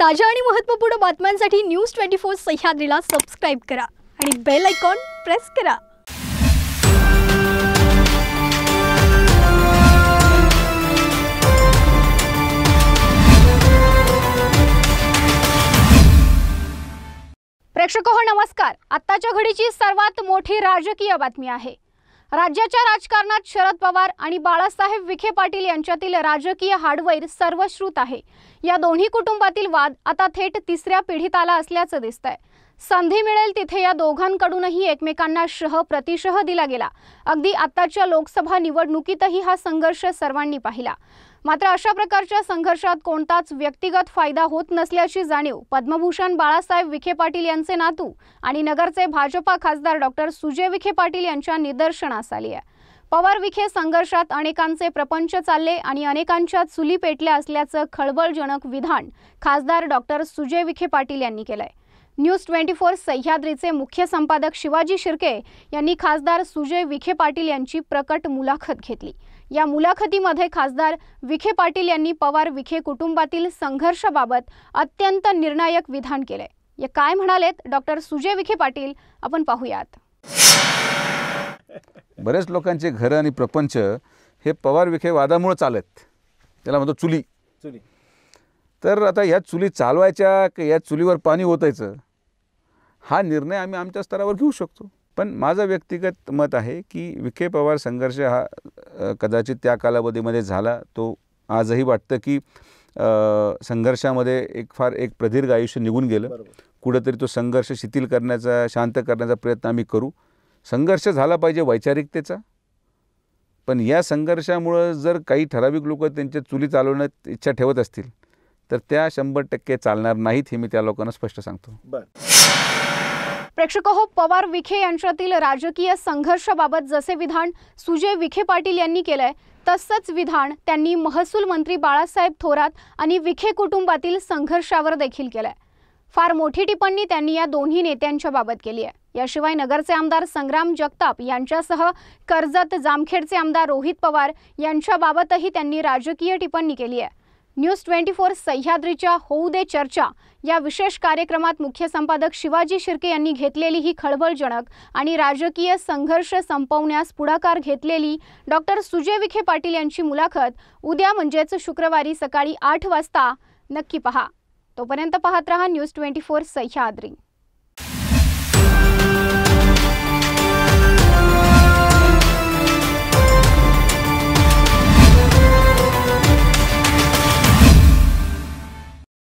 ताज्या आणि महत्त्वपूर्ण बातम्यांसाठी न्यूज ट्वेंटी फोर सह्याद्रीला सबस्क्राईब करा आणि बेल आयकॉन प्रेस करा प्रेक्षक हो, नमस्कार आत्ताच्या घडीची सर्वात मोठी राजकीय बातमी आहे राज्याच्या राजकारणात शरद पवार आणि बाळासाहेब विखे पाटील यांच्यातील राजकीय हाडवैर सर्वश्रुत आहे या दोन्ही कुटुंबातील वाद आता थेट तिसऱ्या पिढीत आला असल्याचं दिसत आहे संधी मिळेल तिथे या दोघांकडूनही एकमेकांना शह प्रतिशह दिला गेला अगदी आत्ताच्या लोकसभा निवडणुकीतही हा संघर्ष सर्वांनी पाहिला मात्र अशा प्रकारच्या संघर्षात कोणताच व्यक्तिगत फायदा होत नसल्याची जाणीव पद्मभूषण बाळासाहेब विखे पाटील यांचे नातू आणि नगरचे भाजपा खासदार डॉक्टर सुजय विखे पाटील यांच्या निदर्शनास आली आहे पवार विखे संघर्षात अनेकांचे प्रपंच चालले आणि अनेकांच्या चुली पेटल्या असल्याचं खळबळजनक विधान खासदार डॉक्टर सुजय विखे पाटील यांनी केलंय न्यूज ट्वेंटी फोर सह्याद्रीचे मुख्य संपादक शिवाजी शिर्के यांनी खासदार सुजय विखे पाटील यांची प्रकट मुलाखत घेतली या मुलाखतीमध्ये खासदार विखे पाटील यांनी पवार विखे कुटुंबातील संघर्षाबाबत अत्यंत निर्णायक विधान केले या काय म्हणालेत डॉक्टर सुजय विखे पाटील आपण पाहूयात बरेच लोकांचे घर आणि प्रपंच हे पवार विखे वादामुळे चालत त्याला म्हणतो चुली चुली तर आता या चुली चालवायच्या की या चुलीवर पाणी ओतायचं हा निर्णय आम्ही आमच्या स्तरावर घेऊ शकतो पण माझं व्यक्तिगत मत आहे की विखे पवार संघर्ष हा कदाचित त्या कालावधीमध्ये झाला तो आजही वाटतं की संघर्षामध्ये एक फार एक प्रदीर्घ आयुष्य निघून गेलं कुठंतरी तो संघर्ष शिथिल करण्याचा शांत करण्याचा प्रयत्न आम्ही करू संघर्ष झाला पाहिजे वैचारिकतेचा पण या संघर्षामुळं जर काही ठराविक लोक त्यांच्या चुली चालवण्यात इच्छा ठेवत असतील तर त्या शंभर टक्के चालणार नाहीत हे मी त्या लोकांना स्पष्ट सांगतो प्रेक्षक हो पवार विखे यांच्यातील राजकीय संघर्षाबाबत जसे विधान सुजय विखे पाटील यांनी केलंय तसंच विधान त्यांनी महसूल मंत्री बाळासाहेब थोरात आणि विखे कुटुंबातील संघर्षावर देखील केलंय फार मोठी टिप्पणी त्यांनी या दोन्ही नेत्यांच्या बाबत केली आहे याशिवाय नगरचे आमदार संग्राम जगताप यांच्यासह कर्जत जामखेडचे आमदार रोहित पवार यांच्याबाबतही त्यांनी राजकीय टिप्पणी केली आहे न्यूज ट्वेंटी फोर सह्याद्रीच्या होऊ दे चर्चा या विशेष कार्यक्रमात मुख्य संपादक शिवाजी शिर्के यांनी घेतलेली ही खळबळजनक आणि राजकीय संघर्ष संपवण्यास पुढाकार घेतलेली डॉक्टर सुजय विखे पाटील यांची मुलाखत उद्या म्हणजेच शुक्रवारी सकाळी आठ वाजता नक्की पहा तोपर्यंत पाहत रहा न्यूज ट्वेंटी फोर सह्याद्री